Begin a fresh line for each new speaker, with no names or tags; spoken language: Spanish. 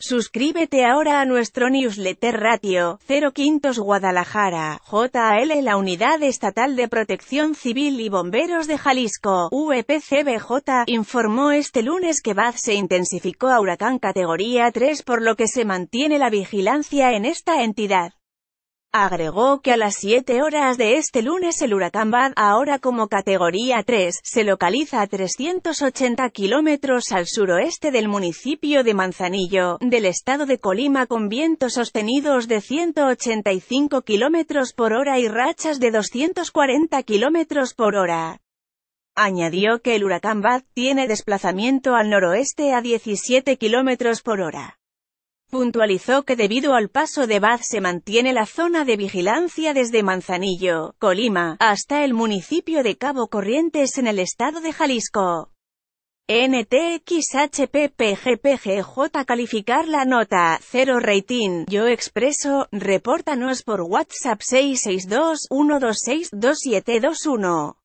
Suscríbete ahora a nuestro newsletter Ratio 0 Quintos Guadalajara, JL La Unidad Estatal de Protección Civil y Bomberos de Jalisco, UPCBJ, e informó este lunes que Bad se intensificó a huracán categoría 3 por lo que se mantiene la vigilancia en esta entidad. Agregó que a las 7 horas de este lunes el huracán Bad, ahora como categoría 3, se localiza a 380 kilómetros al suroeste del municipio de Manzanillo, del estado de Colima con vientos sostenidos de 185 kilómetros por hora y rachas de 240 kilómetros por hora. Añadió que el huracán Bad tiene desplazamiento al noroeste a 17 kilómetros por hora. Puntualizó que debido al paso de Baz se mantiene la zona de vigilancia desde Manzanillo, Colima, hasta el municipio de Cabo Corrientes en el estado de Jalisco. NTXHPPGPGJ calificar la nota, 0 rating, yo expreso, repórtanos por WhatsApp 662 126 2721.